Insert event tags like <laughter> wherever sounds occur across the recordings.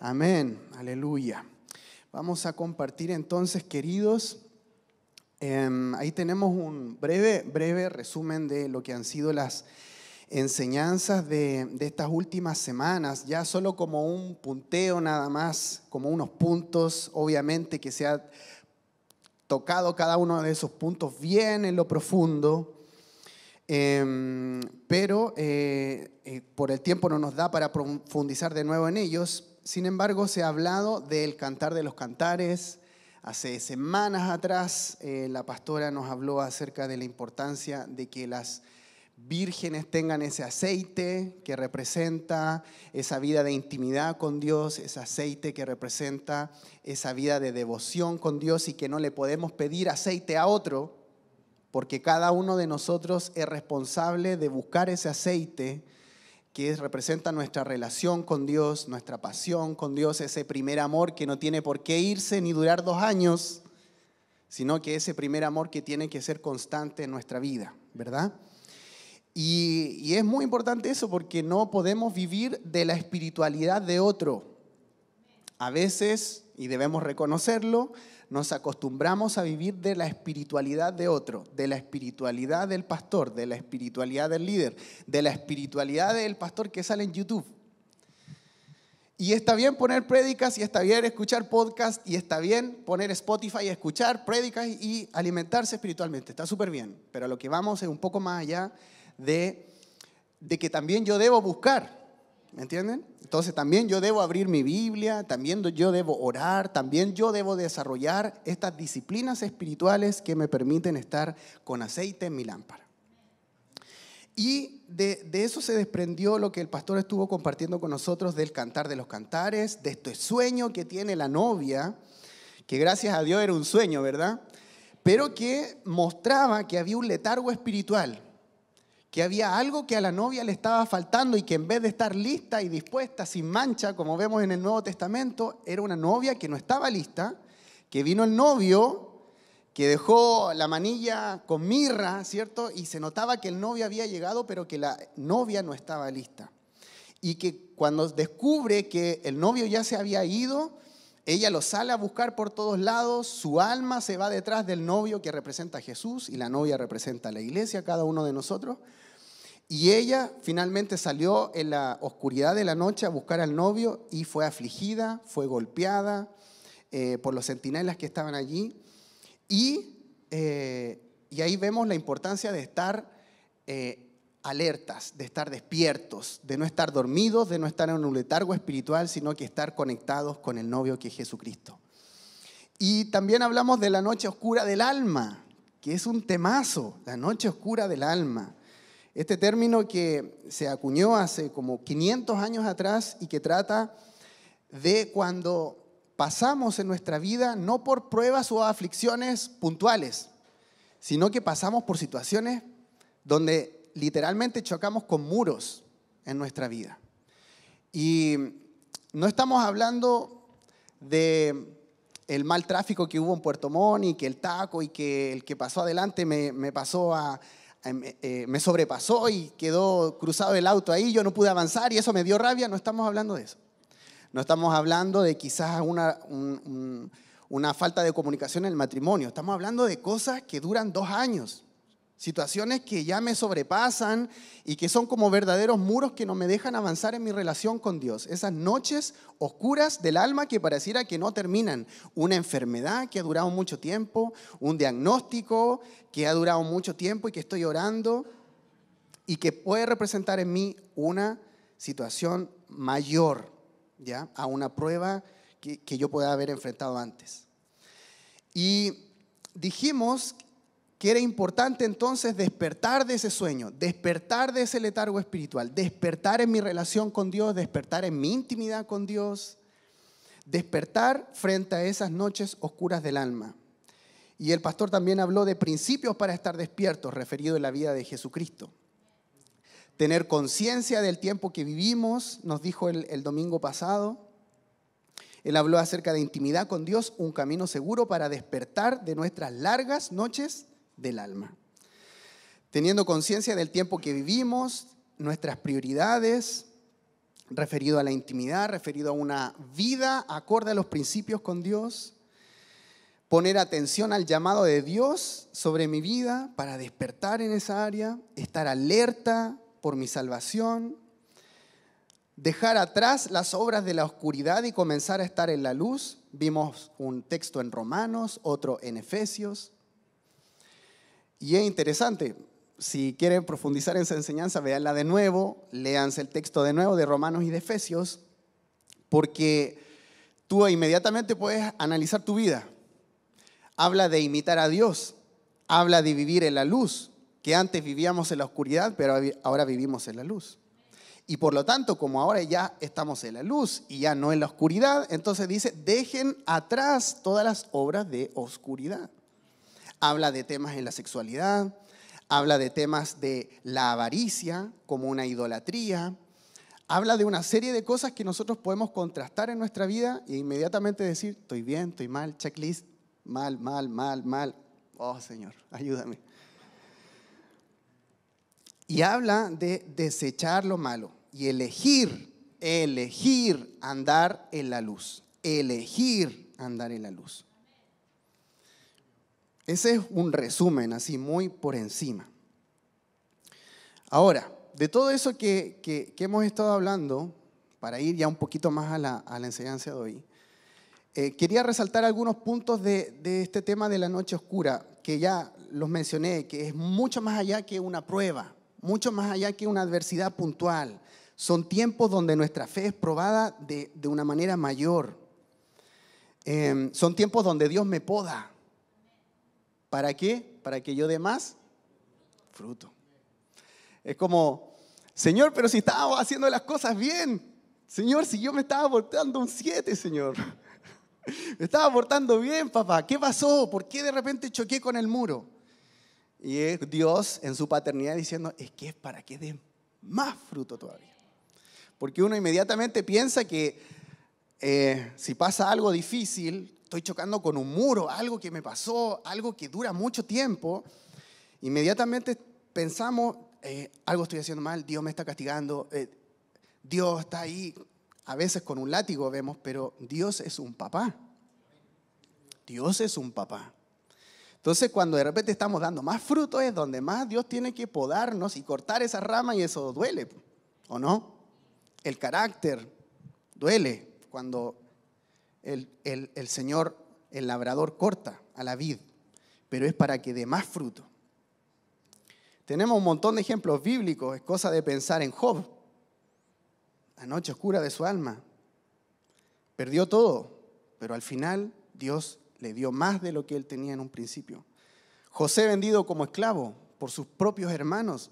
Amén, aleluya. Vamos a compartir entonces, queridos. Em, ahí tenemos un breve, breve resumen de lo que han sido las enseñanzas de, estas últimas semanas, ya solo como un punteo nada más, como unos puntos, obviamente que se ha tocado cada uno de esos puntos bien en lo profundo, em, pero eh, eh, por el tiempo no nos da para profundizar de nuevo en ellos, sin embargo, se ha hablado del cantar de los cantares. Hace semanas atrás eh, la pastora nos habló acerca de la importancia de que las vírgenes tengan ese aceite que representa esa vida de intimidad con Dios, ese aceite que representa esa vida de devoción con Dios y que no le podemos pedir aceite a otro, porque cada uno de nosotros es responsable de buscar ese aceite que representa nuestra relación con Dios, nuestra pasión con Dios, ese primer amor que no tiene por qué irse ni durar dos años, sino que ese primer amor que tiene que ser constante en nuestra vida, ¿verdad? Y, es muy importante eso porque no podemos vivir de la espiritualidad de otro. A veces, y debemos reconocerlo, nos acostumbramos a vivir de la espiritualidad de otro, de la espiritualidad del pastor, de la espiritualidad del líder, de la espiritualidad del pastor que sale en YouTube. Y está bien poner prédicas, y está bien escuchar podcasts y está bien poner Spotify y escuchar prédicas y alimentarse espiritualmente. Está súper bien, pero lo que vamos es un poco más allá de, de que también yo debo buscar ¿Me entienden? Entonces también yo debo abrir mi Biblia, también yo debo orar, también yo debo desarrollar estas disciplinas espirituales que me permiten estar con aceite en mi lámpara. Y de, eso se desprendió lo que el pastor estuvo compartiendo con nosotros del cantar de los cantares, de este sueño que tiene la novia, que gracias a Dios era un sueño, ¿verdad? Pero que mostraba que había un letargo espiritual, que había algo que a la novia le estaba faltando y que en vez de estar lista y dispuesta, sin mancha, como vemos en el Nuevo Testamento, era una novia que no estaba lista, que vino el novio, que dejó la manilla con mirra, ¿cierto? Y se notaba que el novio había llegado, pero que la novia no estaba lista. Y que cuando descubre que el novio ya se había ido, ella lo sale a buscar por todos lados, su alma se va detrás del novio que representa a Jesús y la novia representa a la iglesia, cada uno de nosotros. Y ella finalmente salió en la oscuridad de la noche a buscar al novio y fue afligida, fue golpeada eh, por los centinelas que estaban allí. Y, eh, ahí vemos la importancia de estar eh, alertas, de estar despiertos, de no estar dormidos, de no estar en un letargo espiritual, sino que estar conectados con el novio que es Jesucristo. Y también hablamos de la noche oscura del alma, que es un temazo, la noche oscura del alma. Este término que se acuñó hace como 500 años atrás y que trata de cuando pasamos en nuestra vida no por pruebas o aflicciones puntuales, sino que pasamos por situaciones donde literalmente chocamos con muros en nuestra vida. Y no estamos hablando de el mal tráfico que hubo en Puerto Montt y que el taco y que el que pasó adelante me pasó a eh, eh, me sobrepasó y quedó cruzado el auto ahí, yo no pude avanzar y eso me dio rabia, no estamos hablando de eso. No estamos hablando de quizás una, una falta de comunicación en el matrimonio, estamos hablando de cosas que duran dos años. Situaciones que ya me sobrepasan y que son como verdaderos muros que no me dejan avanzar en mi relación con Dios. Esas noches oscuras del alma que pareciera que no terminan. Una enfermedad que ha durado mucho tiempo, un diagnóstico que ha durado mucho tiempo y que estoy orando y que puede representar en mí una situación mayor ¿ya? a una prueba que, que yo pueda haber enfrentado antes. Y dijimos que era importante entonces despertar de ese sueño, despertar de ese letargo espiritual, despertar en mi relación con Dios, despertar en mi intimidad con Dios, despertar frente a esas noches oscuras del alma. Y el pastor también habló de principios para estar despiertos, referido en la vida de Jesucristo. Tener conciencia del tiempo que vivimos, nos dijo el, el domingo pasado. Él habló acerca de intimidad con Dios, un camino seguro para despertar de nuestras largas noches del alma. Teniendo conciencia del tiempo que vivimos, nuestras prioridades, referido a la intimidad, referido a una vida acorde a los principios con Dios, poner atención al llamado de Dios sobre mi vida para despertar en esa área, estar alerta por mi salvación, dejar atrás las obras de la oscuridad y comenzar a estar en la luz. Vimos un texto en Romanos, otro en Efesios. Y es interesante, si quieren profundizar en esa enseñanza, véanla de nuevo, léanse el texto de nuevo de Romanos y de Efesios, porque tú inmediatamente puedes analizar tu vida. Habla de imitar a Dios, habla de vivir en la luz, que antes vivíamos en la oscuridad, pero ahora vivimos en la luz. Y por lo tanto, como ahora ya estamos en la luz y ya no en la oscuridad, entonces dice, dejen atrás todas las obras de oscuridad. Habla de temas en la sexualidad, habla de temas de la avaricia como una idolatría, habla de una serie de cosas que nosotros podemos contrastar en nuestra vida e inmediatamente decir, estoy bien, estoy mal, checklist, mal, mal, mal, mal. Oh Señor, ayúdame. Y habla de desechar lo malo y elegir, elegir andar en la luz, elegir andar en la luz. Ese es un resumen, así muy por encima. Ahora, de todo eso que, hemos estado hablando, para ir ya un poquito más a la, enseñanza de hoy, eh, quería resaltar algunos puntos de, este tema de la noche oscura, que ya los mencioné, que es mucho más allá que una prueba, mucho más allá que una adversidad puntual. Son tiempos donde nuestra fe es probada de, una manera mayor. Em, son tiempos donde Dios me poda, ¿Para qué? Para que yo dé más fruto. Es como, Señor, pero si estaba haciendo las cosas bien. Señor, si yo me estaba portando un 7, Señor. <laughs> Me estaba portando bien, papá. ¿Qué pasó? ¿Por qué de repente choqué con el muro? Y es Dios en su paternidad diciendo, es que es para que dé más fruto todavía. Porque uno inmediatamente piensa que eh, si pasa algo difícil, estoy chocando con un muro, algo que me pasó, algo que dura mucho tiempo, inmediatamente pensamos, eh, algo estoy haciendo mal, Dios me está castigando, eh, Dios está ahí, a veces con un látigo vemos, pero Dios es un papá. Dios es un papá. Entonces cuando de repente estamos dando más fruto es donde más Dios tiene que podarnos y cortar esa rama y eso duele, ¿o no? El carácter duele cuando el, Señor, el labrador, corta a la vid, pero es para que dé más fruto. Tenemos un montón de ejemplos bíblicos, es cosa de pensar en Job, la noche oscura de su alma. Perdió todo, pero al final Dios le dio más de lo que él tenía en un principio. José vendido como esclavo por sus propios hermanos.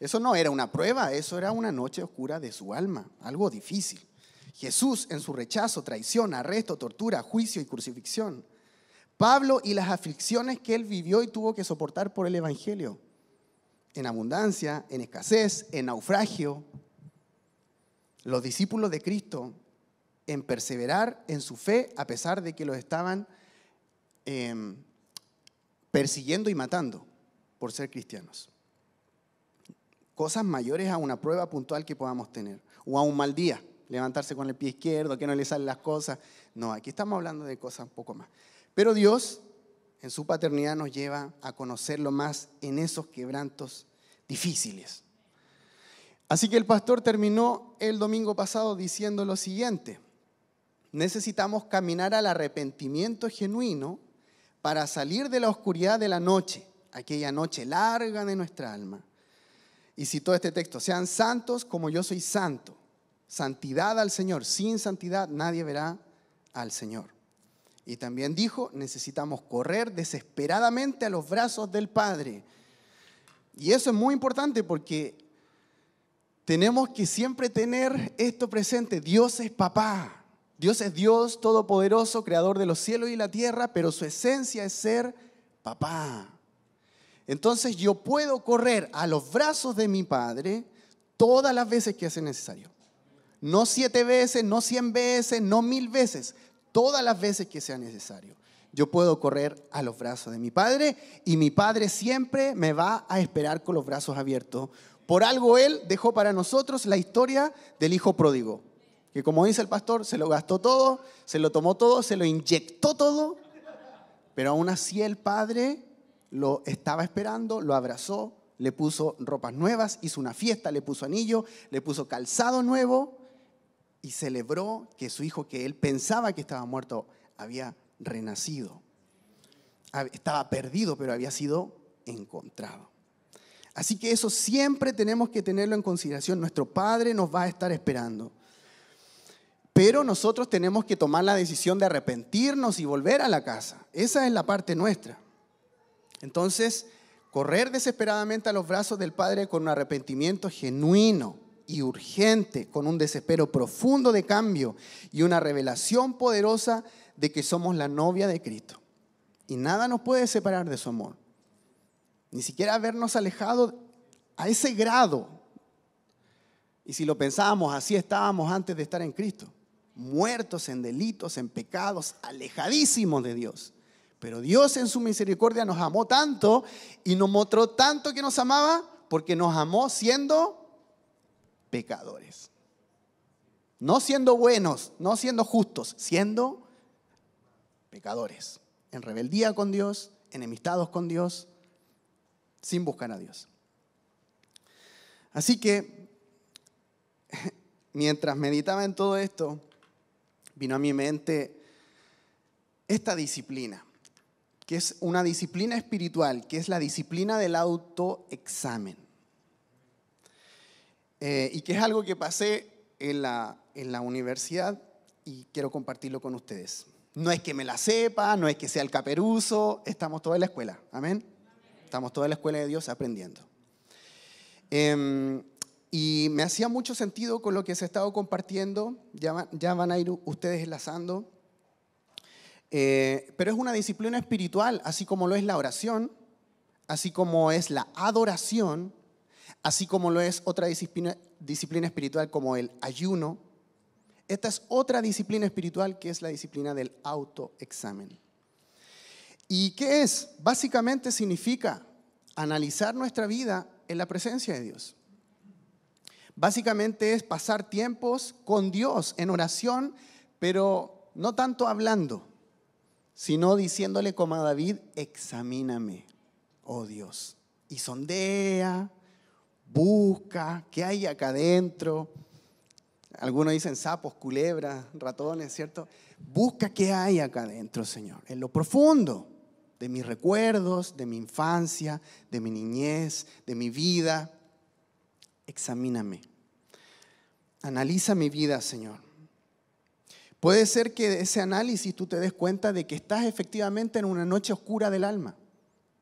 Eso no era una prueba, eso era una noche oscura de su alma, algo difícil. Jesús en su rechazo, traición, arresto, tortura, juicio y crucifixión. Pablo y las aflicciones que él vivió y tuvo que soportar por el Evangelio. En abundancia, en escasez, en naufragio. Los discípulos de Cristo en perseverar en su fe a pesar de que los estaban em, persiguiendo y matando por ser cristianos. Cosas mayores a una prueba puntual que podamos tener o a un mal día levantarse con el pie izquierdo, que no le salen las cosas. No, aquí estamos hablando de cosas un poco más. Pero Dios, en su paternidad, nos lleva a conocerlo más en esos quebrantos difíciles. Así que el pastor terminó el domingo pasado diciendo lo siguiente. Necesitamos caminar al arrepentimiento genuino para salir de la oscuridad de la noche, aquella noche larga de nuestra alma. Y citó este texto, sean santos como yo soy santo santidad al Señor. Sin santidad nadie verá al Señor. Y también dijo, necesitamos correr desesperadamente a los brazos del Padre. Y eso es muy importante porque tenemos que siempre tener esto presente. Dios es papá. Dios es Dios todopoderoso, creador de los cielos y la tierra, pero su esencia es ser papá. Entonces yo puedo correr a los brazos de mi Padre todas las veces que hace necesario. No siete veces, no cien veces, no mil veces. Todas las veces que sea necesario. Yo puedo correr a los brazos de mi Padre y mi Padre siempre me va a esperar con los brazos abiertos. Por algo Él dejó para nosotros la historia del Hijo Pródigo, que como dice el pastor, se lo gastó todo, se lo tomó todo, se lo inyectó todo, pero aún así el Padre lo estaba esperando, lo abrazó, le puso ropas nuevas, hizo una fiesta, le puso anillo, le puso calzado nuevo, y celebró que su hijo que él pensaba que estaba muerto había renacido. Estaba perdido, pero había sido encontrado. Así que eso siempre tenemos que tenerlo en consideración. Nuestro Padre nos va a estar esperando. Pero nosotros tenemos que tomar la decisión de arrepentirnos y volver a la casa. Esa es la parte nuestra. Entonces, correr desesperadamente a los brazos del Padre con un arrepentimiento genuino y urgente, con un desespero profundo de cambio y una revelación poderosa de que somos la novia de Cristo. Y nada nos puede separar de su amor. Ni siquiera habernos alejado a ese grado. Y si lo pensábamos, así estábamos antes de estar en Cristo. Muertos en delitos, en pecados, alejadísimos de Dios. Pero Dios en su misericordia nos amó tanto y nos mostró tanto que nos amaba porque nos amó siendo pecadores. No siendo buenos, no siendo justos, siendo pecadores, en rebeldía con Dios, enemistados con Dios, sin buscar a Dios. Así que, <laughs> mientras meditaba en todo esto, vino a mi mente esta disciplina, que es una disciplina espiritual, que es la disciplina del autoexamen. Eh, y que es algo que pasé en la, en la universidad y quiero compartirlo con ustedes. No es que me la sepa, no es que sea el caperuso, estamos toda en la escuela, amén. Estamos toda en la escuela de Dios aprendiendo. Em, y me hacía mucho sentido con lo que se ha estado compartiendo, ya, ya van a ir ustedes enlazando. Eh, pero es una disciplina espiritual, así como lo es la oración, así como es la adoración, así como lo es otra disciplina, espiritual como el ayuno, esta es otra disciplina espiritual que es la disciplina del autoexamen. ¿Y qué es? Básicamente significa analizar nuestra vida en la presencia de Dios. Básicamente es pasar tiempos con Dios en oración, pero no tanto hablando, sino diciéndole como a David, examíname, oh Dios, y sondea busca, qué hay acá adentro. Algunos dicen sapos, culebras, ratones, ¿cierto? Busca qué hay acá adentro, Señor, en lo profundo de mis recuerdos, de mi infancia, de mi niñez, de mi vida. Examíname. Analiza mi vida, Señor. Puede ser que de ese análisis tú te des cuenta de que estás efectivamente en una noche oscura del alma.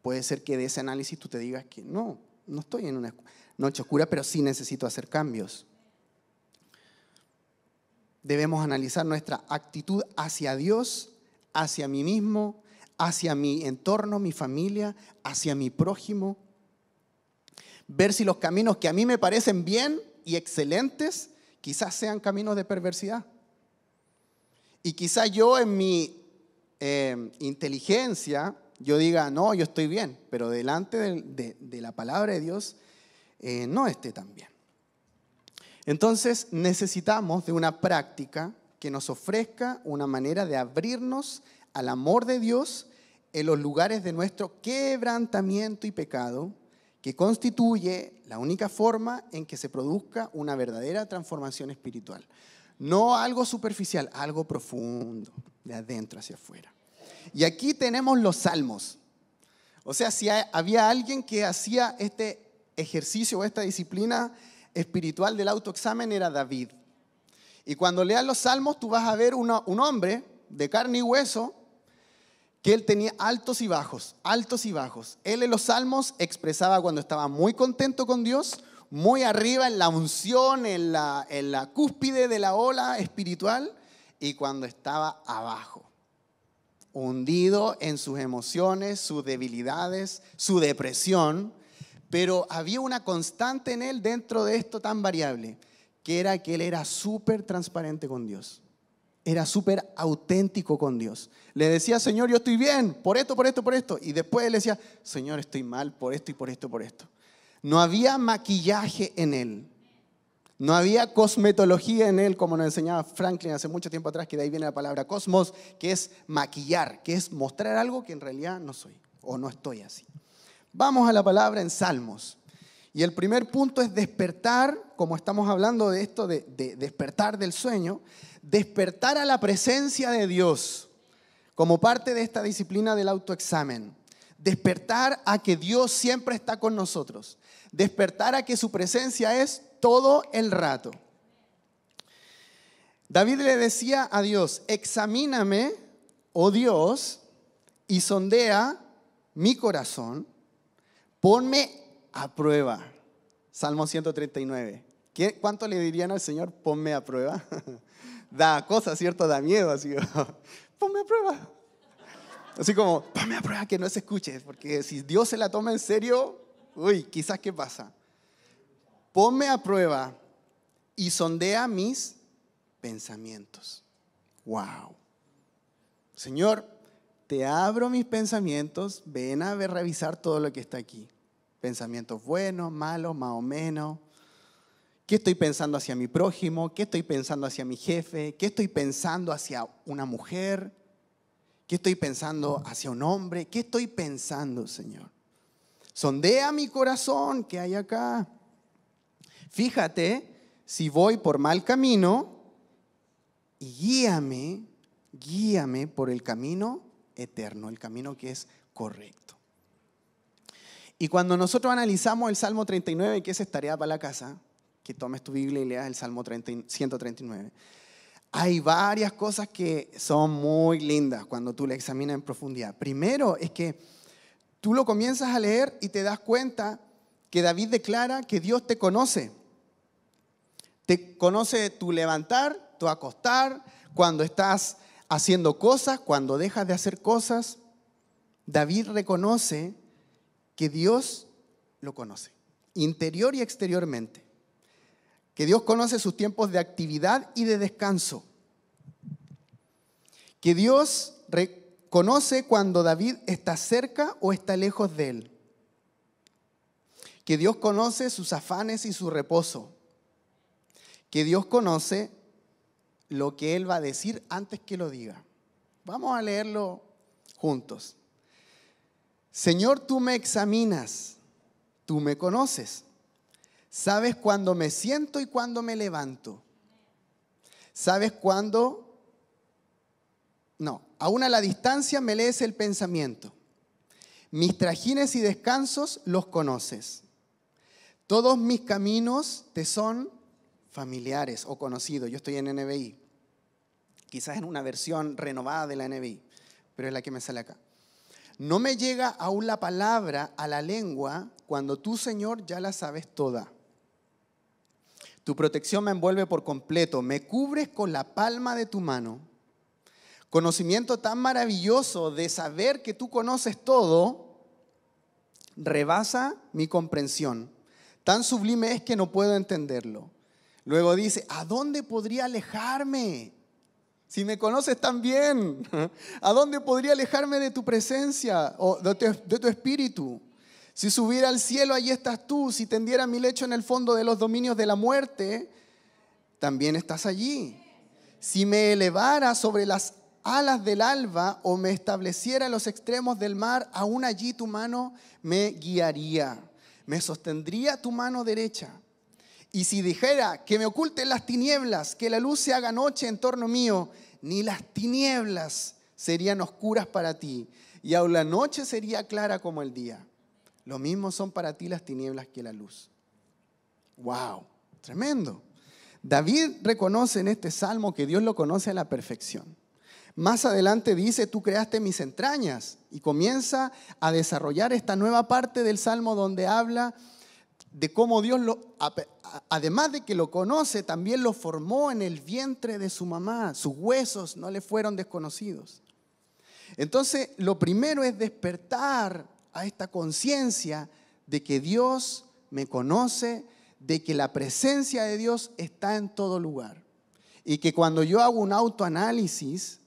Puede ser que de ese análisis tú te digas que no, no estoy en una noche oscura, pero sí necesito hacer cambios. Debemos analizar nuestra actitud hacia Dios, hacia mí mismo, hacia mi entorno, mi familia, hacia mi prójimo. Ver si los caminos que a mí me parecen bien y excelentes quizás sean caminos de perversidad. Y quizás yo en mi eh, inteligencia, yo diga, no, yo estoy bien, pero delante de la palabra de Dios eh, no esté tan bien. Entonces necesitamos de una práctica que nos ofrezca una manera de abrirnos al amor de Dios en los lugares de nuestro quebrantamiento y pecado, que constituye la única forma en que se produzca una verdadera transformación espiritual. No algo superficial, algo profundo, de adentro hacia afuera. Y aquí tenemos los salmos. O sea, si había alguien que hacía este ejercicio o esta disciplina espiritual del autoexamen era David. Y cuando leas los salmos tú vas a ver un hombre de carne y hueso que él tenía altos y bajos, altos y bajos. Él en los salmos expresaba cuando estaba muy contento con Dios, muy arriba en la unción, en en la cúspide de la ola espiritual, y cuando estaba abajo, hundido en sus emociones, sus debilidades, su depresión, pero había una constante en él dentro de esto tan variable, que era que él era súper transparente con Dios. Era súper auténtico con Dios. Le decía, Señor, yo estoy bien, por esto, por esto, por esto. Y después le decía, Señor, estoy mal, por esto y por esto, por esto. No había maquillaje en él. No había cosmetología en él, como nos enseñaba Franklin hace mucho tiempo atrás, que de ahí viene la palabra cosmos, que es maquillar, que es mostrar algo que en realidad no soy o no estoy así. Vamos a la palabra en Salmos. Y el primer punto es despertar, como estamos hablando de esto, de, despertar del sueño, despertar a la presencia de Dios como parte de esta disciplina del autoexamen. Despertar a que Dios siempre está con nosotros. Despertar a que su presencia es todo el rato. David le decía a Dios, examíname, oh Dios, y sondea mi corazón ponme a prueba. Salmo 139. ¿Qué, ¿Cuánto le dirían al Señor, ponme a prueba? <laughs> da cosas, ¿cierto? Da miedo, así. <laughs> ponme a prueba. Así como, ponme a prueba que no se escuche, porque si Dios se la toma en serio, uy, quizás qué pasa. Ponme a prueba y sondea mis pensamientos. Wow. Señor, te abro mis pensamientos, ven a ver, revisar todo lo que está aquí. Pensamientos buenos, malos, más o menos. ¿Qué estoy pensando hacia mi prójimo? ¿Qué estoy pensando hacia mi jefe? ¿Qué estoy pensando hacia una mujer? ¿Qué estoy pensando hacia un hombre? ¿Qué estoy pensando, Señor? Sondea mi corazón que hay acá. Fíjate si voy por mal camino y guíame, guíame por el camino eterno, el camino que es correcto. Y cuando nosotros analizamos el Salmo 39, que es tarea para la casa, que tomes tu Biblia y leas el Salmo 139, hay varias cosas que son muy lindas cuando tú la examinas en profundidad. Primero es que tú lo comienzas a leer y te das cuenta que David declara que Dios te conoce. Te conoce tu levantar, tu acostar, cuando estás haciendo cosas, cuando dejas de hacer cosas, David reconoce que Dios lo conoce, interior y exteriormente, que Dios conoce sus tiempos de actividad y de descanso, que Dios reconoce cuando David está cerca o está lejos de él, que Dios conoce sus afanes y su reposo, que Dios conoce lo que Él va a decir antes que lo diga. Vamos a leerlo juntos. Señor, tú me examinas, tú me conoces, sabes cuándo me siento y cuándo me levanto, sabes cuándo, no, aún a la distancia me lees el pensamiento, mis trajines y descansos los conoces, todos mis caminos te son familiares o conocidos, yo estoy en NBI. Quizás en una versión renovada de la NBI, pero es la que me sale acá. No me llega aún la palabra a la lengua cuando tú, Señor, ya la sabes toda. Tu protección me envuelve por completo, me cubres con la palma de tu mano. Conocimiento tan maravilloso de saber que tú conoces todo, rebasa mi comprensión. Tan sublime es que no puedo entenderlo. Luego dice, ¿a dónde podría alejarme? Si me conoces tan bien, <laughs> ¿a dónde podría alejarme de tu presencia o de tu, espíritu? Si subiera al cielo, allí estás tú. Si tendiera mi lecho en el fondo de los dominios de la muerte, también estás allí. Si me elevara sobre las alas del alba o me estableciera en los extremos del mar, aún allí tu mano me guiaría. Me sostendría tu mano derecha. Y si dijera que me oculten las tinieblas, que la luz se haga noche en torno mío, ni las tinieblas serían oscuras para ti, y aun la noche sería clara como el día. Lo mismo son para ti las tinieblas que la luz. ¡Wow! Tremendo. David reconoce en este salmo que Dios lo conoce a la perfección. Más adelante dice, tú creaste mis entrañas y comienza a desarrollar esta nueva parte del salmo donde habla de cómo Dios, lo, además de que lo conoce, también lo formó en el vientre de su mamá. Sus huesos no le fueron desconocidos. Entonces, lo primero es despertar a esta conciencia de que Dios me conoce, de que la presencia de Dios está en todo lugar. Y que cuando yo hago un autoanálisis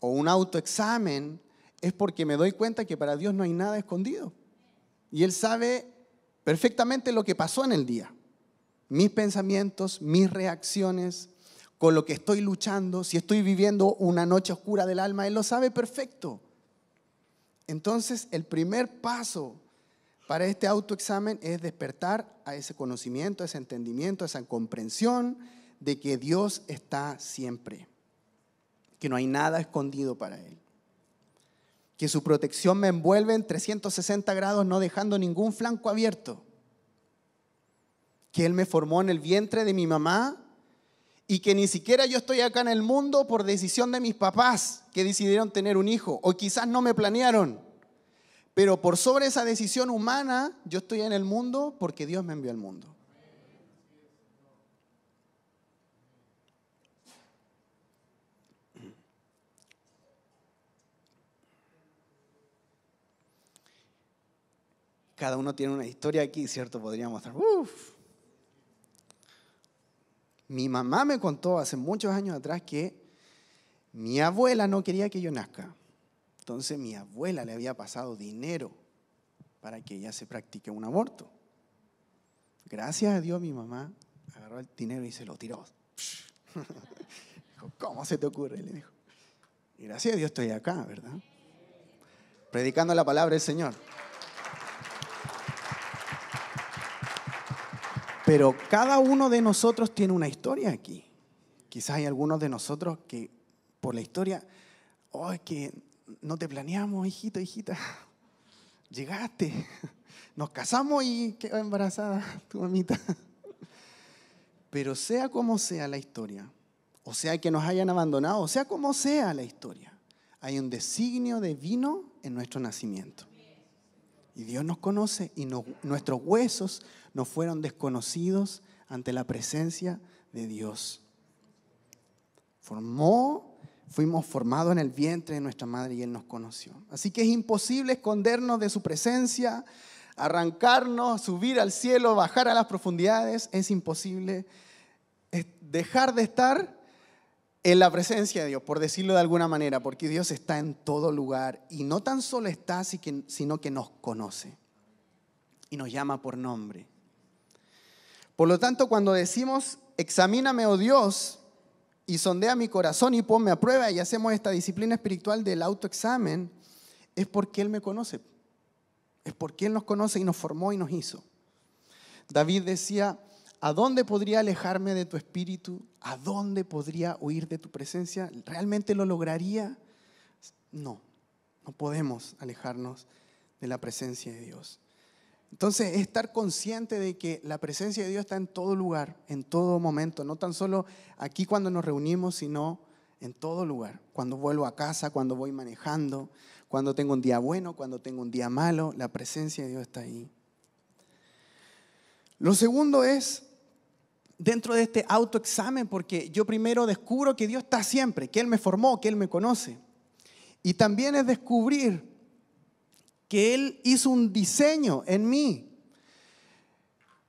o un autoexamen, es porque me doy cuenta que para Dios no hay nada escondido. Y Él sabe perfectamente lo que pasó en el día. Mis pensamientos, mis reacciones, con lo que estoy luchando, si estoy viviendo una noche oscura del alma, Él lo sabe perfecto. Entonces, el primer paso para este autoexamen es despertar a ese conocimiento, a ese entendimiento, a esa comprensión de que Dios está siempre, que no hay nada escondido para Él que su protección me envuelve en 360 grados, no dejando ningún flanco abierto, que Él me formó en el vientre de mi mamá y que ni siquiera yo estoy acá en el mundo por decisión de mis papás que decidieron tener un hijo o quizás no me planearon. Pero por sobre esa decisión humana, yo estoy en el mundo porque Dios me envió al mundo. Cada uno tiene una historia aquí, ¿cierto? Podríamos estar, Mi mamá me contó hace muchos años atrás que mi abuela no quería que yo nazca. Entonces mi abuela le había pasado dinero para que ella se practique un aborto. Gracias a Dios mi mamá agarró el dinero y se lo tiró. <laughs> dijo, ¿cómo se te ocurre? Le dijo, gracias a Dios estoy acá, ¿verdad? Predicando la palabra del Señor. Pero cada uno de nosotros tiene una historia aquí. Quizás hay algunos de nosotros que por la historia, oh, que no te planeamos, hijito, hijita. <laughs> Llegaste, <laughs> nos casamos y quedó embarazada <laughs> tu mamita. Pero sea como sea la historia, o sea que nos hayan abandonado, o sea como sea la historia, hay un designio divino en nuestro nacimiento. Y Dios nos conoce y nuestros huesos no fueron desconocidos ante la presencia de Dios. Formó, fuimos formados en el vientre de nuestra madre y Él nos conoció. Así que es imposible escondernos de su presencia, arrancarnos, subir al cielo, bajar a las profundidades. Es imposible dejar de estar en la presencia de Dios, por decirlo de alguna manera, porque Dios está en todo lugar y no tan solo está, sino que nos conoce y nos llama por nombre. Por lo tanto, cuando decimos, examíname, oh Dios, y sondea mi corazón y ponme a prueba y hacemos esta disciplina espiritual del autoexamen, es porque Él me conoce. Es porque Él nos conoce y nos formó y nos hizo. David decía, ¿a dónde podría alejarme de tu espíritu? ¿A dónde podría huir de tu presencia? ¿Realmente lo lograría? No, no podemos alejarnos de la presencia de Dios. Entonces, estar consciente de que la presencia de Dios está en todo lugar, en todo momento, no tan solo aquí cuando nos reunimos, sino en todo lugar. Cuando vuelvo a casa, cuando voy manejando, cuando tengo un día bueno, cuando tengo un día malo, la presencia de Dios está ahí. Lo segundo es dentro de este autoexamen, porque yo primero descubro que Dios está siempre, que Él me formó, que Él me conoce. Y también es descubrir que Él hizo un diseño en mí,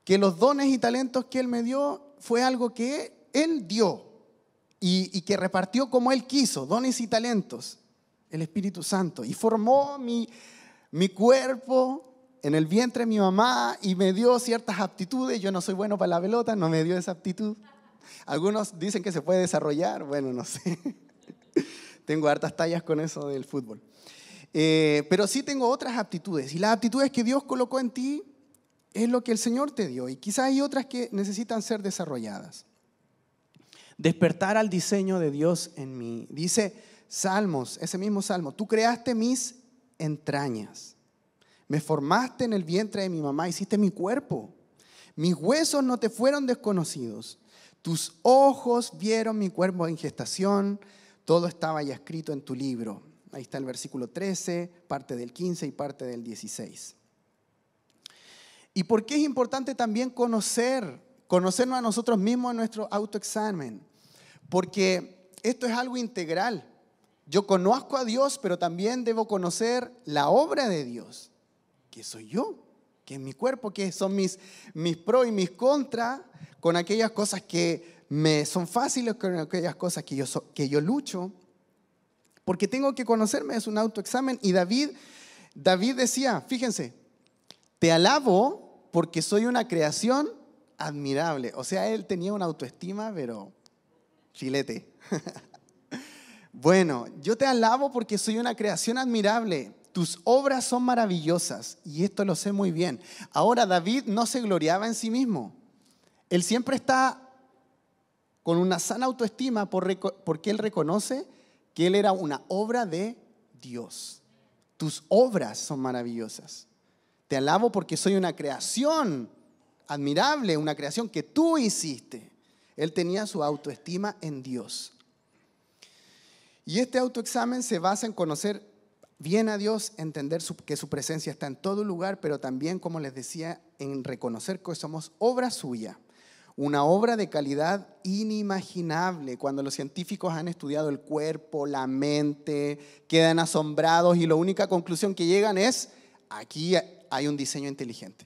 que los dones y talentos que Él me dio fue algo que Él dio y, que repartió como Él quiso, dones y talentos, el Espíritu Santo, y formó mi, mi cuerpo en el vientre de mi mamá y me dio ciertas aptitudes. Yo no soy bueno para la pelota, no me dio esa aptitud. Algunos dicen que se puede desarrollar, bueno, no sé. <laughs> Tengo hartas tallas con eso del fútbol. Eh, pero sí tengo otras aptitudes. Y las aptitudes que Dios colocó en ti es lo que el Señor te dio. Y quizás hay otras que necesitan ser desarrolladas. Despertar al diseño de Dios en mí. Dice Salmos, ese mismo Salmo, tú creaste mis entrañas. Me formaste en el vientre de mi mamá, hiciste mi cuerpo. Mis huesos no te fueron desconocidos. Tus ojos vieron mi cuerpo en gestación. Todo estaba ya escrito en tu libro. Ahí está el versículo 13, parte del 15 y parte del 16. ¿Y por qué es importante también conocer, conocernos a nosotros mismos en nuestro autoexamen? Porque esto es algo integral. Yo conozco a Dios, pero también debo conocer la obra de Dios, que soy yo, que es mi cuerpo, que son mis, mis pros y mis contras con aquellas cosas que me son fáciles, con aquellas cosas que yo, que yo lucho porque tengo que conocerme, es un autoexamen. Y David, David decía, fíjense, te alabo porque soy una creación admirable. O sea, él tenía una autoestima, pero filete. <laughs> bueno, yo te alabo porque soy una creación admirable. Tus obras son maravillosas y esto lo sé muy bien. Ahora David no se gloriaba en sí mismo. Él siempre está con una sana autoestima porque él reconoce que él era una obra de Dios. Tus obras son maravillosas. Te alabo porque soy una creación admirable, una creación que tú hiciste. Él tenía su autoestima en Dios. Y este autoexamen se basa en conocer bien a Dios, entender que su presencia está en todo lugar, pero también, como les decía, en reconocer que somos obra suya una obra de calidad inimaginable. Cuando los científicos han estudiado el cuerpo, la mente, quedan asombrados y la única conclusión que llegan es, aquí hay un diseño inteligente.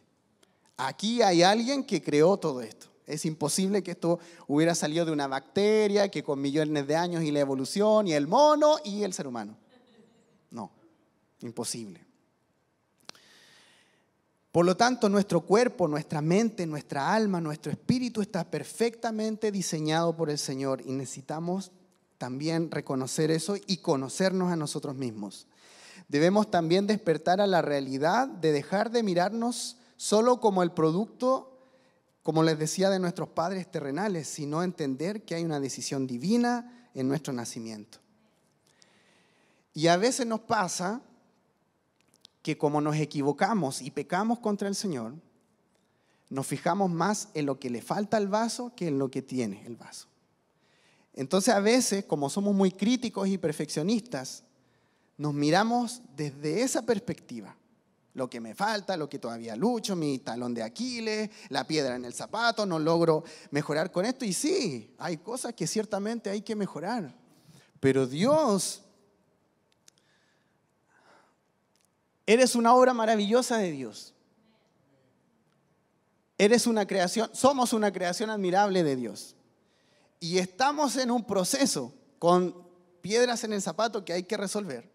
Aquí hay alguien que creó todo esto. Es imposible que esto hubiera salido de una bacteria que con millones de años y la evolución y el mono y el ser humano. No, imposible. Por lo tanto, nuestro cuerpo, nuestra mente, nuestra alma, nuestro espíritu está perfectamente diseñado por el Señor y necesitamos también reconocer eso y conocernos a nosotros mismos. Debemos también despertar a la realidad de dejar de mirarnos solo como el producto, como les decía, de nuestros padres terrenales, sino entender que hay una decisión divina en nuestro nacimiento. Y a veces nos pasa como nos equivocamos y pecamos contra el Señor, nos fijamos más en lo que le falta al vaso que en lo que tiene el vaso. Entonces a veces, como somos muy críticos y perfeccionistas, nos miramos desde esa perspectiva. Lo que me falta, lo que todavía lucho, mi talón de Aquiles, la piedra en el zapato, no logro mejorar con esto. Y sí, hay cosas que ciertamente hay que mejorar. Pero Dios Eres una obra maravillosa de Dios. Eres una creación, somos una creación admirable de Dios. Y estamos en un proceso con piedras en el zapato que hay que resolver.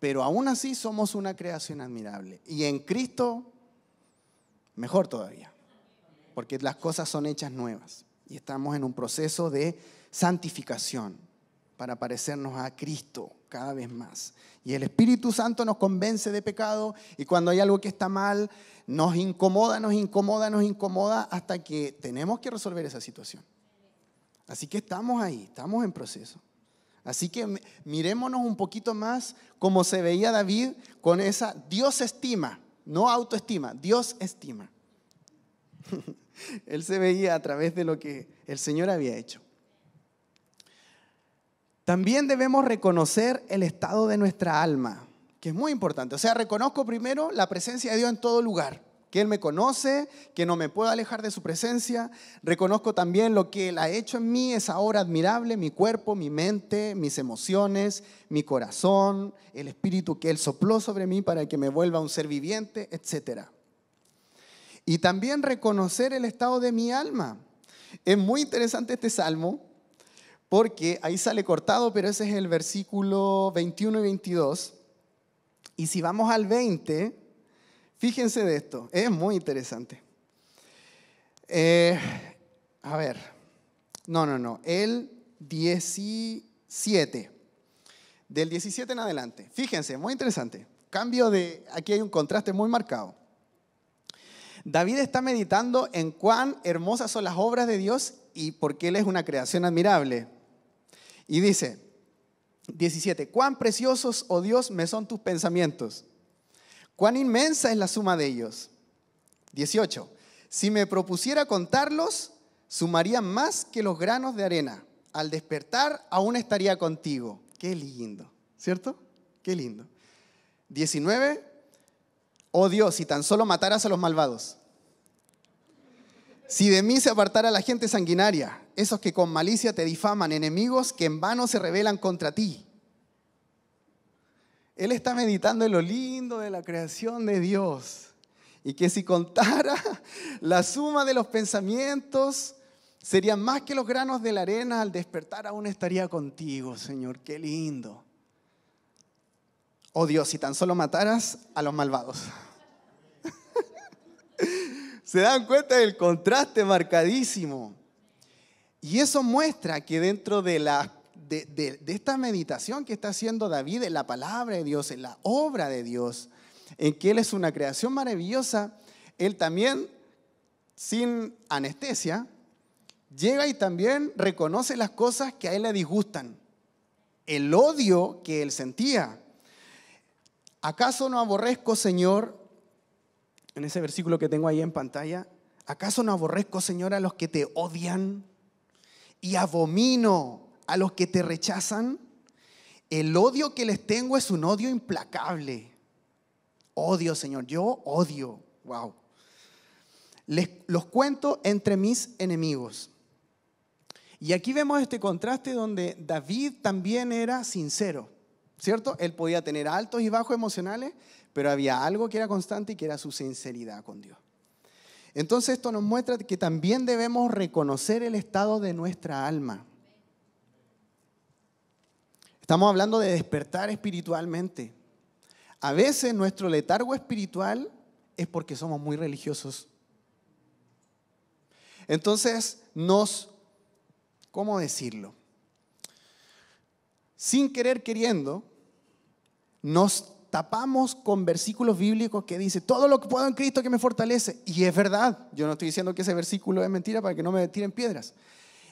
Pero aún así somos una creación admirable. Y en Cristo, mejor todavía. Porque las cosas son hechas nuevas. Y estamos en un proceso de santificación para parecernos a Cristo cada vez más. Y el Espíritu Santo nos convence de pecado y cuando hay algo que está mal, nos incomoda, nos incomoda, nos incomoda hasta que tenemos que resolver esa situación. Así que estamos ahí, estamos en proceso. Así que mirémonos un poquito más como se veía David con esa Dios estima, no autoestima, Dios estima. <laughs> él se veía a través de lo que el Señor había hecho. También debemos reconocer el estado de nuestra alma, que es muy importante. O sea, reconozco primero la presencia de Dios en todo lugar, que Él me conoce, que no me puedo alejar de su presencia. Reconozco también lo que Él ha hecho en mí, es ahora admirable, mi cuerpo, mi mente, mis emociones, mi corazón, el espíritu que Él sopló sobre mí para que me vuelva un ser viviente, etc. y también reconocer el estado de mi alma. Es muy interesante este salmo porque ahí sale cortado, pero ese es el versículo 21 y 22. Y si vamos al 20, fíjense de esto, es muy interesante. Eh, a ver, no, no, no, el 17, del 17 en adelante, fíjense, muy interesante. Cambio de, aquí hay un contraste muy marcado. David está meditando en cuán hermosas son las obras de Dios y por qué Él es una creación admirable. Y dice, 17, cuán preciosos, oh Dios, me son tus pensamientos. Cuán inmensa es la suma de ellos. 18, si me propusiera contarlos, sumaría más que los granos de arena. Al despertar aún estaría contigo. Qué lindo, ¿cierto? Qué lindo. 19, oh Dios, si tan solo mataras a los malvados. Si de mí se apartara la gente sanguinaria, esos que con malicia te difaman, enemigos que en vano se rebelan contra ti. Él está meditando en lo lindo de la creación de Dios y que si contara <laughs> la suma de los pensamientos, serían más que los granos de la arena, al despertar aún estaría contigo, Señor, qué lindo. Oh Dios, si tan solo mataras a los malvados. <laughs> Se dan cuenta del contraste marcadísimo. Y eso muestra que dentro de, la, de, esta meditación que está haciendo David en la palabra de Dios, en la obra de Dios, en que Él es una creación maravillosa, Él también, sin anestesia, llega y también reconoce las cosas que a Él le disgustan, el odio que Él sentía. ¿Acaso no aborrezco, Señor, en ese versículo que tengo ahí en pantalla, ¿acaso no aborrezco, Señor, a los que te odian? y abomino a los que te rechazan, el odio que les tengo es un odio implacable. Odio, Señor, yo odio. Wow. Les, los cuento entre mis enemigos. Y aquí vemos este contraste donde David también era sincero, ¿cierto? Él podía tener altos y bajos emocionales, pero había algo que era constante y que era su sinceridad con Dios. Entonces esto nos muestra que también debemos reconocer el estado de nuestra alma. Estamos hablando de despertar espiritualmente. A veces nuestro letargo espiritual es porque somos muy religiosos. Entonces nos, ¿cómo decirlo? Sin querer queriendo, nos tapamos con versículos bíblicos que dice, todo lo que puedo en Cristo que me fortalece. Y es verdad, yo no estoy diciendo que ese versículo es mentira para que no me tiren piedras.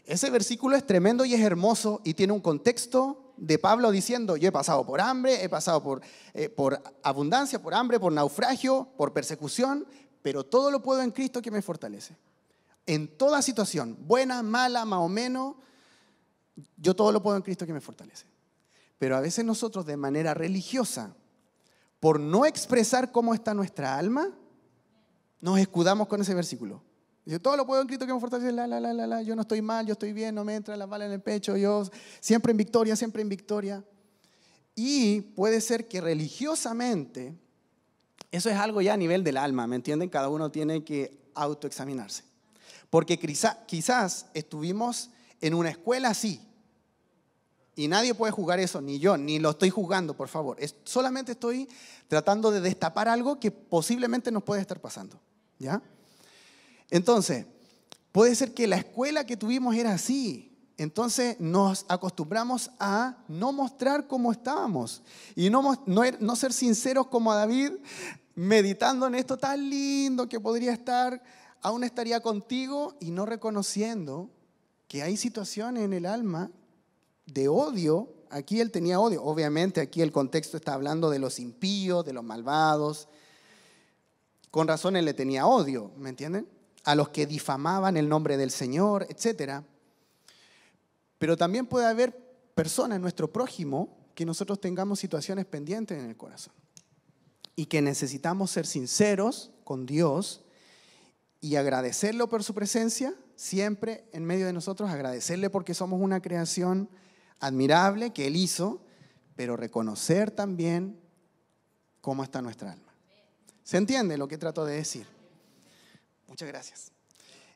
Ese versículo es tremendo y es hermoso y tiene un contexto de Pablo diciendo, yo he pasado por hambre, he pasado por, eh, por abundancia, por hambre, por naufragio, por persecución, pero todo lo puedo en Cristo que me fortalece. En toda situación, buena, mala, más o menos, yo todo lo puedo en Cristo que me fortalece. Pero a veces nosotros de manera religiosa por no expresar cómo está nuestra alma, nos escudamos con ese versículo. Dice, todo lo puedo en Cristo que me fortalece, la, la, la, la, yo no estoy mal, yo estoy bien, no me entra la bala en el pecho, yo siempre en victoria, siempre en victoria. Y puede ser que religiosamente, eso es algo ya a nivel del alma, ¿me entienden? Cada uno tiene que autoexaminarse. Porque quizás estuvimos en una escuela así, y nadie puede jugar eso, ni yo, ni lo estoy jugando, por favor. Es, solamente estoy tratando de destapar algo que posiblemente nos puede estar pasando. ¿Ya? Entonces, puede ser que la escuela que tuvimos era así. Entonces nos acostumbramos a no mostrar cómo estábamos y no, er, no, ser sinceros como a David, meditando en esto tan lindo que podría estar, aún estaría contigo y no reconociendo que hay situaciones en el alma de odio, aquí él tenía odio. Obviamente aquí el contexto está hablando de los impíos, de los malvados. Con razón él le tenía odio, ¿me entienden? A los que difamaban el nombre del Señor, etc. Pero también puede haber personas, nuestro prójimo, que nosotros tengamos situaciones pendientes en el corazón y que necesitamos ser sinceros con Dios y agradecerle por su presencia siempre en medio de nosotros, agradecerle porque somos una creación admirable que Él hizo, pero reconocer también cómo está nuestra alma. ¿Se entiende lo que trato de decir? Muchas gracias.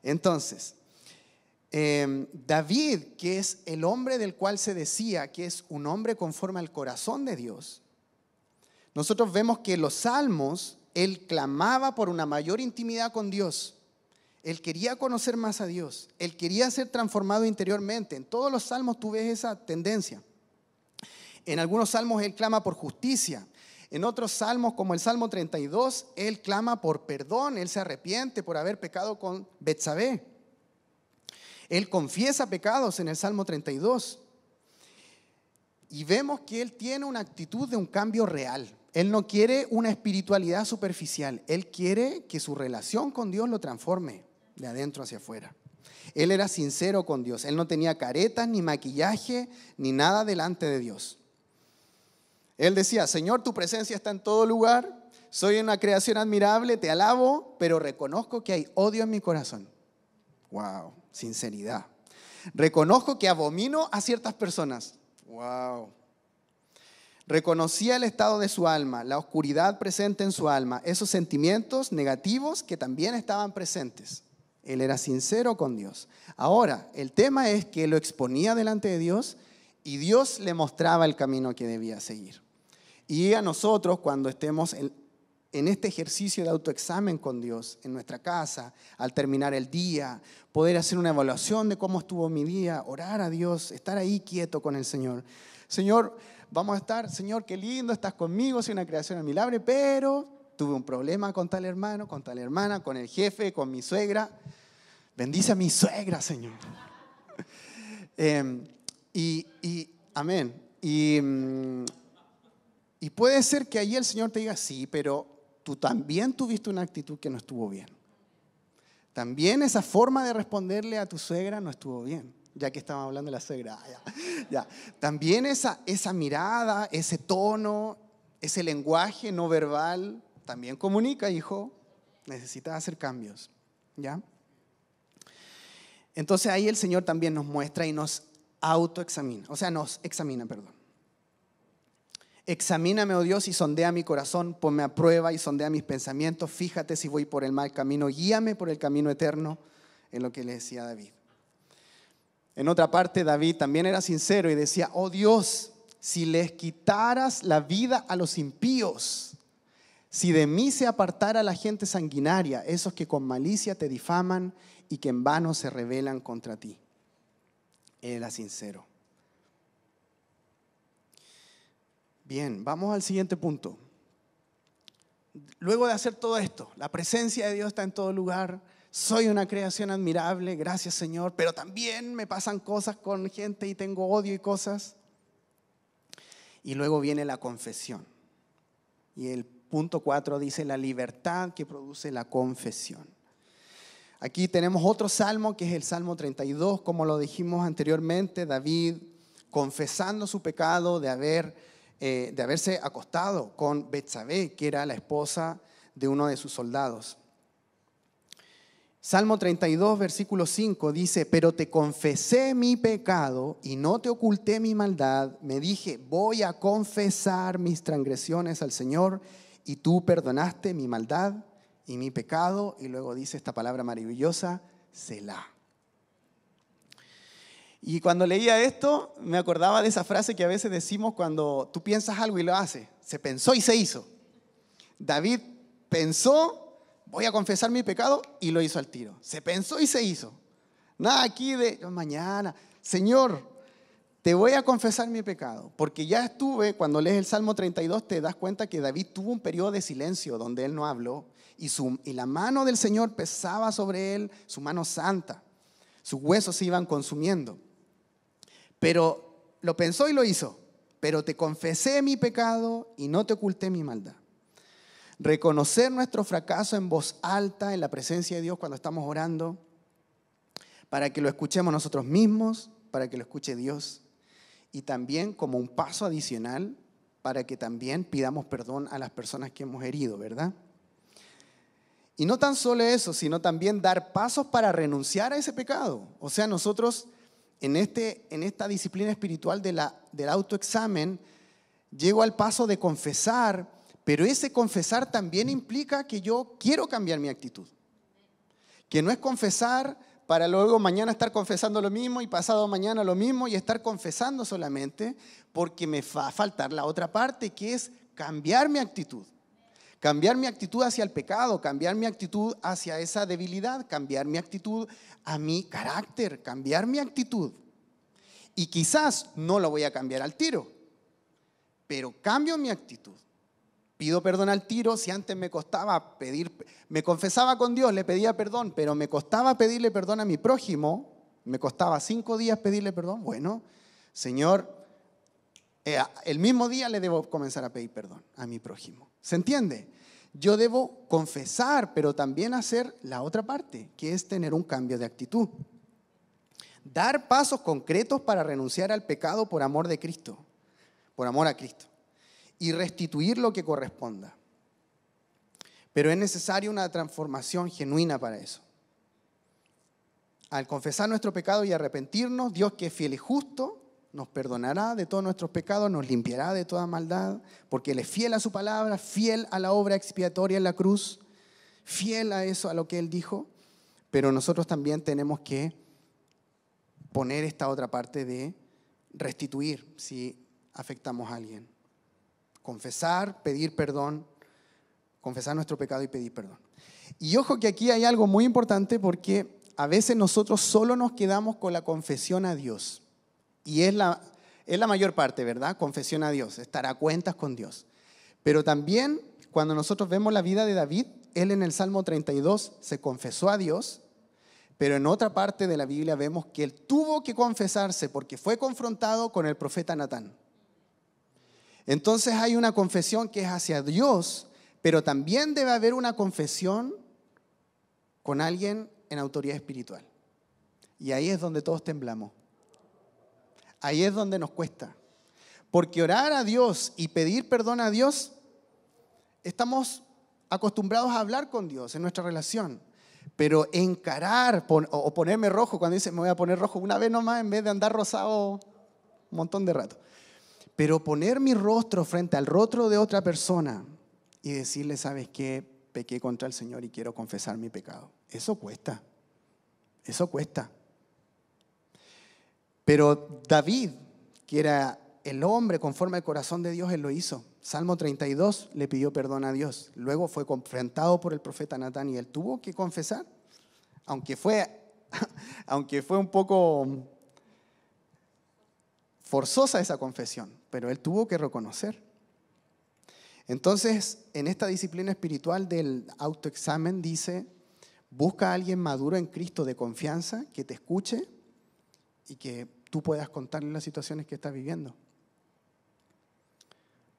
Entonces, em, David, que es el hombre del cual se decía que es un hombre conforme al corazón de Dios, nosotros vemos que los salmos, él clamaba por una mayor intimidad con Dios. Él quería conocer más a Dios. Él quería ser transformado interiormente. En todos los salmos tú ves esa tendencia. En algunos salmos Él clama por justicia. En otros salmos, como el Salmo 32, Él clama por perdón. Él se arrepiente por haber pecado con Betsabé. Él confiesa pecados en el Salmo 32. Y vemos que Él tiene una actitud de un cambio real. Él no quiere una espiritualidad superficial, Él quiere que su relación con Dios lo transforme de adentro hacia afuera. Él era sincero con Dios, él no tenía caretas, ni maquillaje, ni nada delante de Dios. Él decía, Señor, tu presencia está en todo lugar, soy una creación admirable, te alabo, pero reconozco que hay odio en mi corazón. Wow, sinceridad. Reconozco que abomino a ciertas personas. Wow. Reconocía el estado de su alma, la oscuridad presente en su alma, esos sentimientos negativos que también estaban presentes. Él era sincero con Dios. Ahora, el tema es que lo exponía delante de Dios y Dios le mostraba el camino que debía seguir. Y a nosotros, cuando estemos en, este ejercicio de autoexamen con Dios en nuestra casa, al terminar el día, poder hacer una evaluación de cómo estuvo mi día, orar a Dios, estar ahí quieto con el Señor. Señor, vamos a estar, Señor, qué lindo, estás conmigo, soy una creación admirable, pero tuve un problema con tal hermano, con tal hermana, con el jefe, con mi suegra. Bendice a mi suegra, Señor. <laughs> Em, y, y, amén. Mm, y, puede ser que ahí el Señor te diga, sí, pero tú también tuviste una actitud que no estuvo bien. También esa forma de responderle a tu suegra no estuvo bien, ya que estaba hablando de la suegra. Ah, <laughs> ya, También esa, esa mirada, ese tono, ese lenguaje no verbal, también comunica, hijo. Necesitas hacer cambios. ¿Ya? Entonces ahí el Señor también nos muestra y nos autoexamina, o sea, nos examina, perdón. Examíname, oh Dios, y sondea mi corazón, ponme a prueba y sondea mis pensamientos, fíjate si voy por el mal camino, guíame por el camino eterno, en lo que le decía David. En otra parte, David también era sincero y decía, oh Dios, si les quitaras la vida a los impíos, si de mí se apartara la gente sanguinaria, esos que con malicia te difaman y que en vano se rebelan contra ti. Él era sincero. Bien, vamos al siguiente punto. Luego de hacer todo esto, la presencia de Dios está en todo lugar. Soy una creación admirable, gracias Señor, pero también me pasan cosas con gente y tengo odio y cosas. Y luego viene la confesión. Y el punto 4 dice la libertad que produce la confesión. Aquí tenemos otro salmo que es el Salmo 32, como lo dijimos anteriormente, David confesando su pecado de, haber, eh, de haberse acostado con Betsabé, que era la esposa de uno de sus soldados. Salmo 32, versículo 5 dice, pero te confesé mi pecado y no te oculté mi maldad, me dije, voy a confesar mis transgresiones al Señor y tú perdonaste mi maldad y mi pecado, y luego dice esta palabra maravillosa, Selah. Y cuando leía esto, me acordaba de esa frase que a veces decimos cuando tú piensas algo y lo haces. Se pensó y se hizo. David pensó, voy a confesar mi pecado, y lo hizo al tiro. Se pensó y se hizo. Nada aquí de oh, mañana. Señor, te voy a confesar mi pecado. Porque ya estuve, cuando lees el Salmo 32, te das cuenta que David tuvo un periodo de silencio donde él no habló y, la mano del Señor pesaba sobre él, su mano santa. Sus huesos se iban consumiendo. Pero lo pensó y lo hizo. Pero te confesé mi pecado y no te oculté mi maldad. Reconocer nuestro fracaso en voz alta, en la presencia de Dios cuando estamos orando, para que lo escuchemos nosotros mismos, para que lo escuche Dios. Y también como un paso adicional para que también pidamos perdón a las personas que hemos herido, ¿verdad? Y no tan solo eso, sino también dar pasos para renunciar a ese pecado. O sea, nosotros en, este, en esta disciplina espiritual de la, del autoexamen, llego al paso de confesar, pero ese confesar también implica que yo quiero cambiar mi actitud. Que no es confesar para luego mañana estar confesando lo mismo y pasado mañana lo mismo y estar confesando solamente porque me va a faltar la otra parte que es cambiar mi actitud. Cambiar mi actitud hacia el pecado, cambiar mi actitud hacia esa debilidad, cambiar mi actitud a mi carácter, cambiar mi actitud. Y quizás no lo voy a cambiar al tiro, pero cambio mi actitud. Pido perdón al tiro si antes me costaba pedir, me confesaba con Dios, le pedía perdón, pero me costaba pedirle perdón a mi prójimo, me costaba cinco días pedirle perdón. Bueno, Señor, eh, el mismo día le debo comenzar a pedir perdón a mi prójimo. ¿Se entiende? Yo debo confesar, pero también hacer la otra parte, que es tener un cambio de actitud. Dar pasos concretos para renunciar al pecado por amor de Cristo, por amor a Cristo, y restituir lo que corresponda. Pero es necesaria una transformación genuina para eso. Al confesar nuestro pecado y arrepentirnos, Dios que es fiel y justo, nos perdonará de todos nuestros pecados, nos limpiará de toda maldad, porque Él es fiel a su palabra, fiel a la obra expiatoria en la cruz, fiel a eso, a lo que Él dijo. Pero nosotros también tenemos que poner esta otra parte de restituir si afectamos a alguien. Confesar, pedir perdón, confesar nuestro pecado y pedir perdón. Y ojo que aquí hay algo muy importante porque a veces nosotros solo nos quedamos con la confesión a Dios. Y es la, es la mayor parte, ¿verdad? Confesión a Dios, estar a cuentas con Dios. Pero también cuando nosotros vemos la vida de David, él en el Salmo 32 se confesó a Dios, pero en otra parte de la Biblia vemos que él tuvo que confesarse porque fue confrontado con el profeta Natán. Entonces hay una confesión que es hacia Dios, pero también debe haber una confesión con alguien en autoridad espiritual. Y ahí es donde todos temblamos. Ahí es donde nos cuesta. Porque orar a Dios y pedir perdón a Dios, estamos acostumbrados a hablar con Dios en nuestra relación. Pero encarar o ponerme rojo, cuando dice me voy a poner rojo una vez nomás en vez de andar rosado un montón de rato. Pero poner mi rostro frente al rostro de otra persona y decirle, ¿sabes qué? Pequé contra el Señor y quiero confesar mi pecado. Eso cuesta. Eso cuesta. Pero David, que era el hombre conforme al corazón de Dios, él lo hizo. Salmo 32 le pidió perdón a Dios. Luego fue confrontado por el profeta Natán y él tuvo que confesar, aunque fue, <laughs> aunque fue un poco forzosa esa confesión, pero él tuvo que reconocer. Entonces, en esta disciplina espiritual del autoexamen dice, busca a alguien maduro en Cristo de confianza que te escuche y que tú puedas contarle las situaciones que estás viviendo.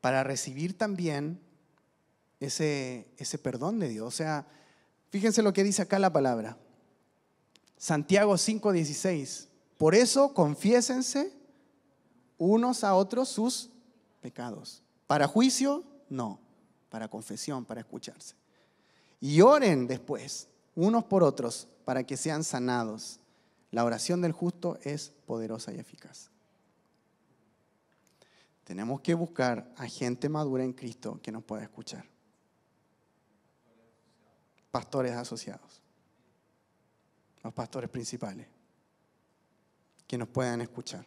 Para recibir también ese, ese perdón de Dios. O sea, fíjense lo que dice acá la palabra. Santiago 5:16. Por eso confiésense unos a otros sus pecados. Para juicio, no. Para confesión, para escucharse. Y oren después, unos por otros, para que sean sanados. La oración del justo es poderosa y eficaz. Tenemos que buscar a gente madura en Cristo que nos pueda escuchar. Pastores asociados. Los pastores principales. Que nos puedan escuchar.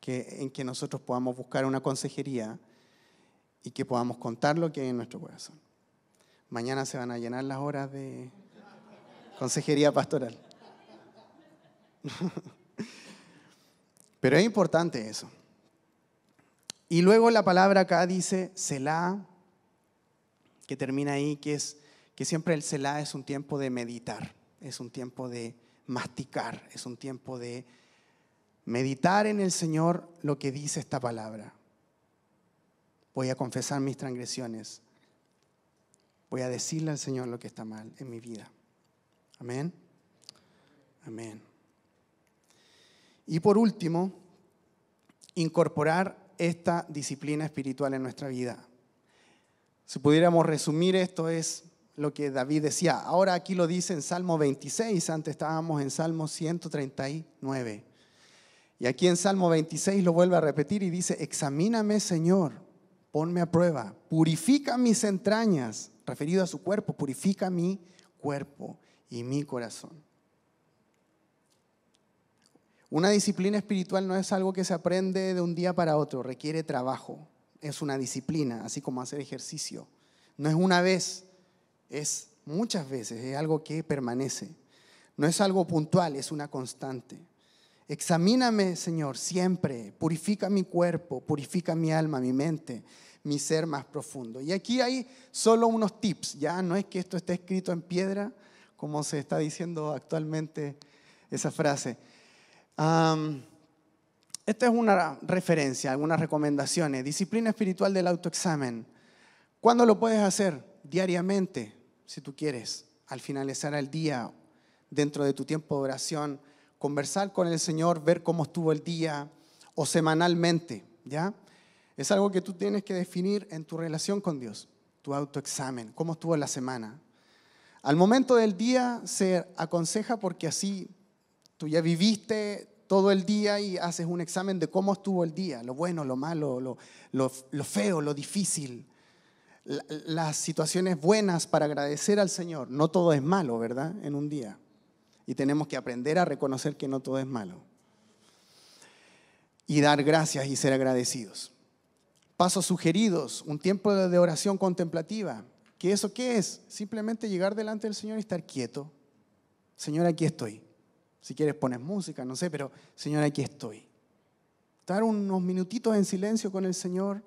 Que, en que nosotros podamos buscar una consejería y que podamos contar lo que hay en nuestro corazón. Mañana se van a llenar las horas de consejería pastoral. <laughs> Pero es importante eso. Y luego la palabra acá dice Selah, que termina ahí, que es que siempre el Selah es un tiempo de meditar, es un tiempo de masticar, es un tiempo de meditar en el Señor lo que dice esta palabra. Voy a confesar mis transgresiones. Voy a decirle al Señor lo que está mal en mi vida. Amén. Amén. Y por último, incorporar esta disciplina espiritual en nuestra vida. Si pudiéramos resumir esto es lo que David decía. Ahora aquí lo dice en Salmo 26, antes estábamos en Salmo 139. Y aquí en Salmo 26 lo vuelve a repetir y dice, examíname Señor, ponme a prueba, purifica mis entrañas, referido a su cuerpo, purifica mi cuerpo y mi corazón. Una disciplina espiritual no es algo que se aprende de un día para otro, requiere trabajo, es una disciplina, así como hacer ejercicio. No es una vez, es muchas veces, es algo que permanece. No es algo puntual, es una constante. Examíname, Señor, siempre, purifica mi cuerpo, purifica mi alma, mi mente, mi ser más profundo. Y aquí hay solo unos tips, ya no es que esto esté escrito en piedra, como se está diciendo actualmente esa frase esta es una referencia, algunas recomendaciones. Disciplina espiritual del autoexamen. ¿Cuándo lo puedes hacer? Diariamente, si tú quieres, al finalizar el día, dentro de tu tiempo de oración, conversar con el Señor, ver cómo estuvo el día, o semanalmente, ¿ya? Es algo que tú tienes que definir en tu relación con Dios, tu autoexamen, cómo estuvo la semana. Al momento del día se aconseja porque así Tú ya viviste todo el día y haces un examen de cómo estuvo el día, lo bueno, lo malo, lo, feo, lo difícil, las situaciones buenas para agradecer al Señor. No todo es malo, ¿verdad? En un día. Y tenemos que aprender a reconocer que no todo es malo. Y dar gracias y ser agradecidos. Pasos sugeridos, un tiempo de oración contemplativa. ¿Qué eso qué es? Simplemente llegar delante del Señor y estar quieto. Señor, aquí estoy. Si quieres pones música, no sé, pero Señor, aquí estoy. Estar unos minutitos en silencio con el Señor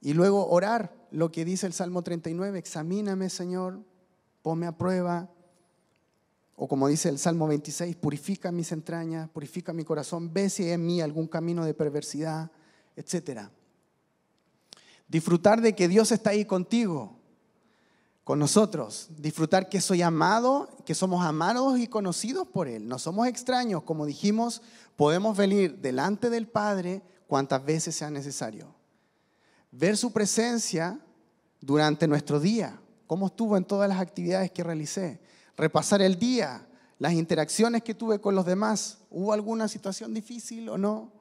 y luego orar lo que dice el Salmo 39, examíname Señor, ponme a prueba. O como dice el Salmo 26, purifica mis entrañas, purifica mi corazón, ve si hay en mí algún camino de perversidad, etc. Disfrutar de que Dios está ahí contigo con nosotros, disfrutar que soy amado, que somos amados y conocidos por Él, no somos extraños, como dijimos, podemos venir delante del Padre cuantas veces sea necesario. Ver su presencia durante nuestro día, cómo estuvo en todas las actividades que realicé, repasar el día, las interacciones que tuve con los demás, hubo alguna situación difícil o no.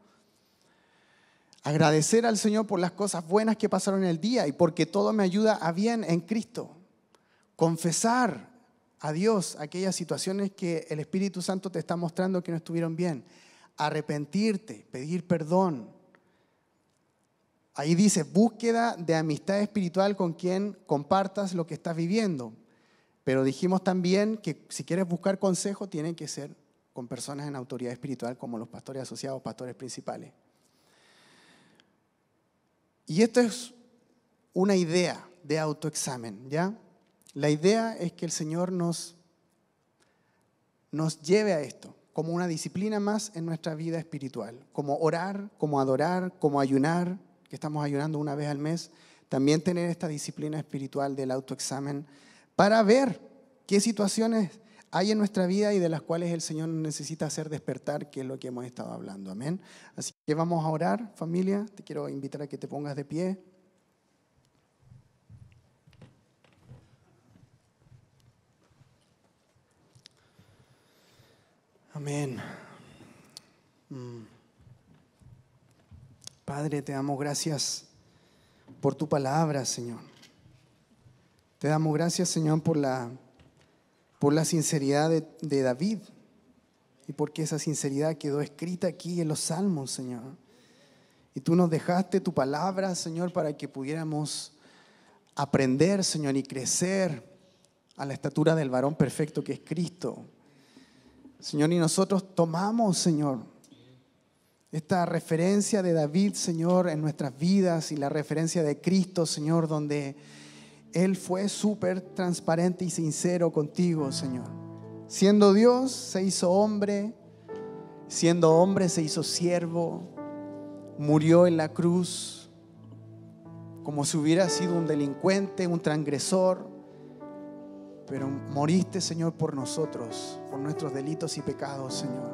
Agradecer al Señor por las cosas buenas que pasaron en el día y porque todo me ayuda a bien en Cristo confesar a Dios aquellas situaciones que el Espíritu Santo te está mostrando que no estuvieron bien, arrepentirte, pedir perdón. Ahí dice, búsqueda de amistad espiritual con quien compartas lo que estás viviendo. Pero dijimos también que si quieres buscar consejo, tiene que ser con personas en autoridad espiritual como los pastores asociados, pastores principales. Y esto es una idea de autoexamen, ¿ya? La idea es que el Señor nos, nos lleve a esto, como una disciplina más en nuestra vida espiritual, como orar, como adorar, como ayunar, que estamos ayunando una vez al mes, también tener esta disciplina espiritual del autoexamen para ver qué situaciones hay en nuestra vida y de las cuales el Señor necesita hacer despertar, que es lo que hemos estado hablando. Amén. Así que vamos a orar, familia. Te quiero invitar a que te pongas de pie. Amén. Padre, te damos gracias por tu palabra, Señor. Te damos gracias, Señor, por la, por la sinceridad de, de David y porque esa sinceridad quedó escrita aquí en los salmos, Señor. Y tú nos dejaste tu palabra, Señor, para que pudiéramos aprender, Señor, y crecer a la estatura del varón perfecto que es Cristo. Señor, y nosotros tomamos, Señor, esta referencia de David, Señor, en nuestras vidas y la referencia de Cristo, Señor, donde Él fue súper transparente y sincero contigo, Señor. Siendo Dios, se hizo hombre, siendo hombre, se hizo siervo, murió en la cruz como si hubiera sido un delincuente, un transgresor pero moriste, Señor, por nosotros, por nuestros delitos y pecados, Señor.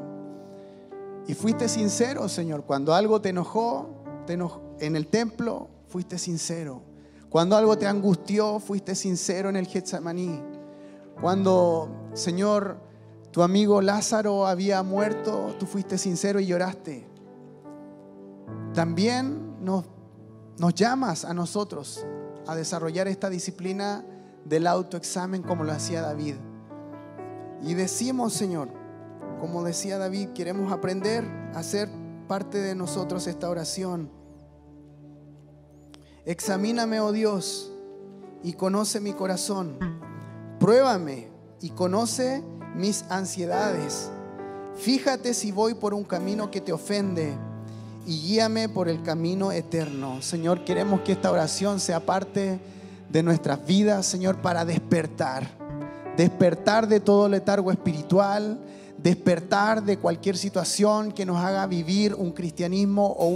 Y fuiste sincero, Señor, cuando algo te enojó, en el templo, fuiste sincero. Cuando algo te angustió, fuiste sincero en el Getsemaní. Cuando, Señor, tu amigo Lázaro había muerto, tú fuiste sincero y lloraste. También nos, nos llamas a nosotros a desarrollar esta disciplina del autoexamen como lo hacía David. Y decimos, Señor, como decía David, queremos aprender a ser parte de nosotros esta oración. Examíname, oh Dios, y conoce mi corazón. Pruébame y conoce mis ansiedades. Fíjate si voy por un camino que te ofende y guíame por el camino eterno. Señor, queremos que esta oración sea parte de nuestras vidas, Señor, para despertar. Despertar de todo letargo espiritual, despertar de cualquier situación que nos haga vivir un cristianismo o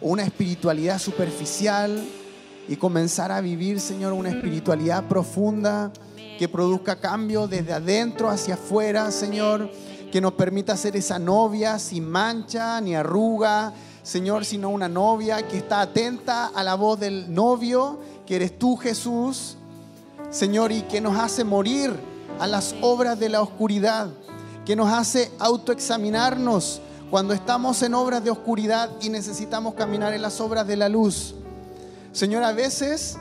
una espiritualidad superficial y comenzar a vivir, Señor, una espiritualidad profunda que produzca cambio desde adentro hacia afuera, Señor, que nos permita ser esa novia sin mancha ni arruga, Señor, sino una novia que está atenta a la voz del novio que eres tú Jesús, Señor, y que nos hace morir a las obras de la oscuridad, que nos hace autoexaminarnos cuando estamos en obras de oscuridad y necesitamos caminar en las obras de la luz. Señor, a veces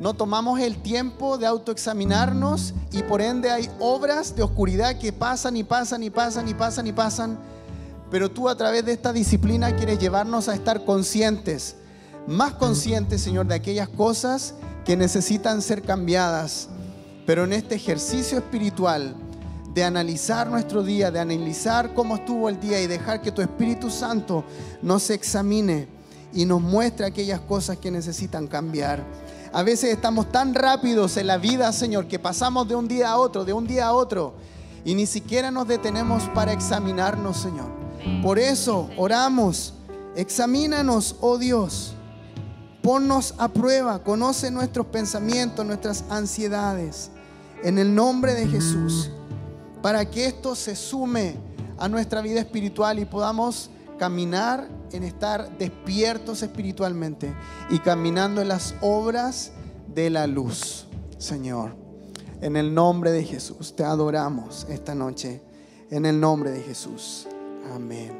no tomamos el tiempo de autoexaminarnos y por ende hay obras de oscuridad que pasan y pasan y pasan y pasan y pasan. Pero tú a través de esta disciplina quieres llevarnos a estar conscientes más consciente Señor, de aquellas cosas que necesitan ser cambiadas. Pero en este ejercicio espiritual de analizar nuestro día, de analizar cómo estuvo el día y dejar que tu Espíritu Santo nos examine y nos muestre aquellas cosas que necesitan cambiar. A veces estamos tan rápidos en la vida, Señor, que pasamos de un día a otro, de un día a otro, y ni siquiera nos detenemos para examinarnos, Señor. Por eso oramos, examínanos, oh Dios. Ponnos a prueba, conoce nuestros pensamientos, nuestras ansiedades, en el nombre de Jesús, para que esto se sume a nuestra vida espiritual y podamos caminar en estar despiertos espiritualmente y caminando en las obras de la luz, Señor. En el nombre de Jesús, te adoramos esta noche, en el nombre de Jesús. Amén.